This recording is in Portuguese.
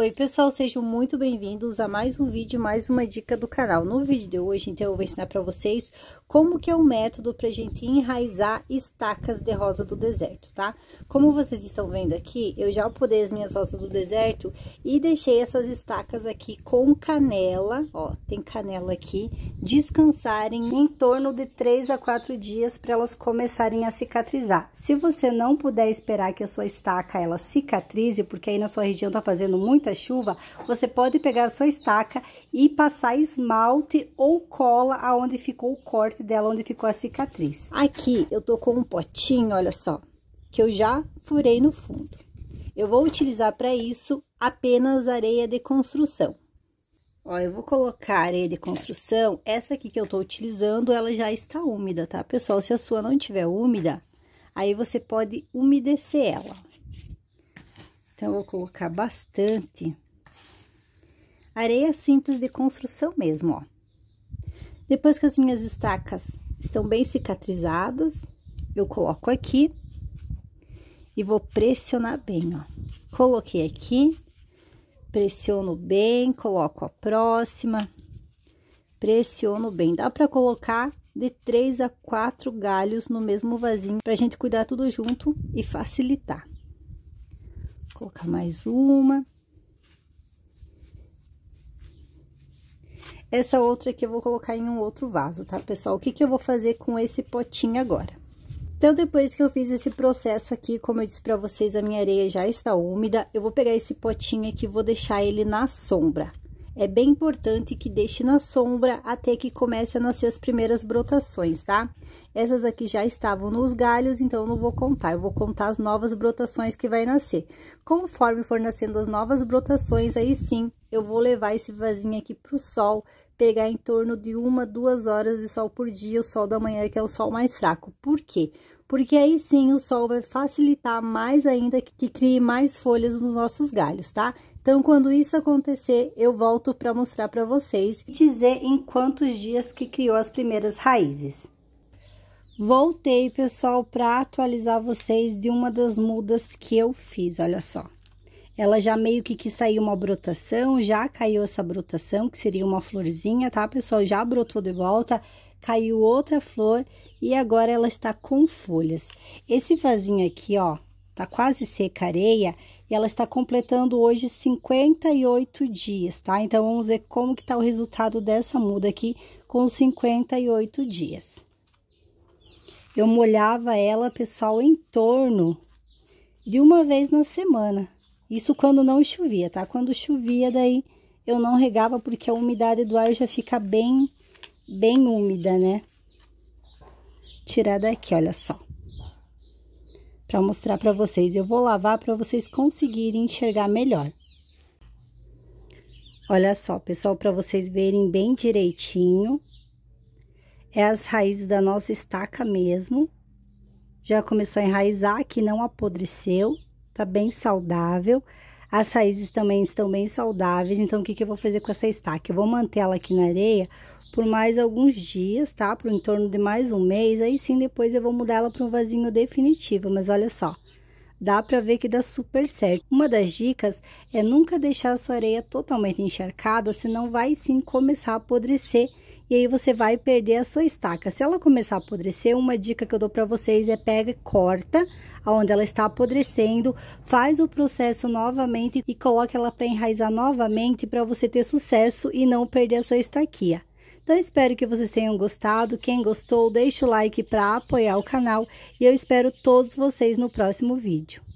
Oi pessoal, sejam muito bem-vindos a mais um vídeo, mais uma dica do canal. No vídeo de hoje, então, eu vou ensinar para vocês como que é o método para gente enraizar estacas de rosa do deserto, tá? Como vocês estão vendo aqui, eu já podei as minhas rosas do deserto e deixei essas estacas aqui com canela, ó, tem canela aqui, descansarem em torno de 3 a 4 dias para elas começarem a cicatrizar. Se você não puder esperar que a sua estaca ela cicatrize, porque aí na sua região tá fazendo muita chuva, você pode pegar a sua estaca e passar esmalte ou cola aonde ficou o corte dela, onde ficou a cicatriz. Aqui eu tô com um potinho, olha só, que eu já furei no fundo. Eu vou utilizar para isso apenas areia de construção. Ó, eu vou colocar areia de construção, essa aqui que eu tô utilizando, ela já está úmida, tá? Pessoal, se a sua não tiver úmida, aí você pode umedecer ela. Então, vou colocar bastante areia simples de construção mesmo, ó. Depois que as minhas estacas estão bem cicatrizadas, eu coloco aqui e vou pressionar bem, ó. Coloquei aqui, pressiono bem, coloco a próxima, pressiono bem. Dá para colocar de três a quatro galhos no mesmo vasinho para a gente cuidar tudo junto e facilitar colocar mais uma. Essa outra aqui eu vou colocar em um outro vaso, tá, pessoal? O que que eu vou fazer com esse potinho agora? Então, depois que eu fiz esse processo aqui, como eu disse pra vocês, a minha areia já está úmida. Eu vou pegar esse potinho aqui e vou deixar ele na sombra é bem importante que deixe na sombra até que comece a nascer as primeiras brotações, tá? Essas aqui já estavam nos galhos, então eu não vou contar, eu vou contar as novas brotações que vai nascer. Conforme for nascendo as novas brotações, aí sim, eu vou levar esse vasinho aqui pro sol, pegar em torno de uma, duas horas de sol por dia, o sol da manhã que é o sol mais fraco. Por quê? porque aí sim o sol vai facilitar mais ainda que crie mais folhas nos nossos galhos, tá? Então, quando isso acontecer, eu volto para mostrar para vocês e dizer em quantos dias que criou as primeiras raízes. Voltei, pessoal, para atualizar vocês de uma das mudas que eu fiz, olha só. Ela já meio que saiu uma brotação, já caiu essa brotação, que seria uma florzinha, tá, pessoal? Já brotou de volta, caiu outra flor e agora ela está com folhas. Esse vasinho aqui, ó, tá quase seca areia e ela está completando hoje 58 dias, tá? Então, vamos ver como que tá o resultado dessa muda aqui com 58 dias. Eu molhava ela, pessoal, em torno de uma vez na semana. Isso quando não chovia, tá? Quando chovia, daí eu não regava porque a umidade do ar já fica bem bem úmida, né? Tirar daqui, olha só. Para mostrar para vocês, eu vou lavar para vocês conseguirem enxergar melhor. Olha só, pessoal, para vocês verem bem direitinho. É as raízes da nossa estaca mesmo. Já começou a enraizar, que não apodreceu, tá bem saudável. As raízes também estão bem saudáveis, então o que, que eu vou fazer com essa estaca? Eu vou manter ela aqui na areia por mais alguns dias, tá? Por em torno de mais um mês, aí sim depois eu vou mudar ela para um vasinho definitivo, mas olha só. Dá para ver que dá super certo. Uma das dicas é nunca deixar a sua areia totalmente encharcada, senão vai sim começar a apodrecer e aí você vai perder a sua estaca. Se ela começar a apodrecer, uma dica que eu dou para vocês é pega, corta aonde ela está apodrecendo, faz o processo novamente e coloca ela para enraizar novamente para você ter sucesso e não perder a sua estaquia. Então espero que vocês tenham gostado. Quem gostou, deixa o like para apoiar o canal e eu espero todos vocês no próximo vídeo.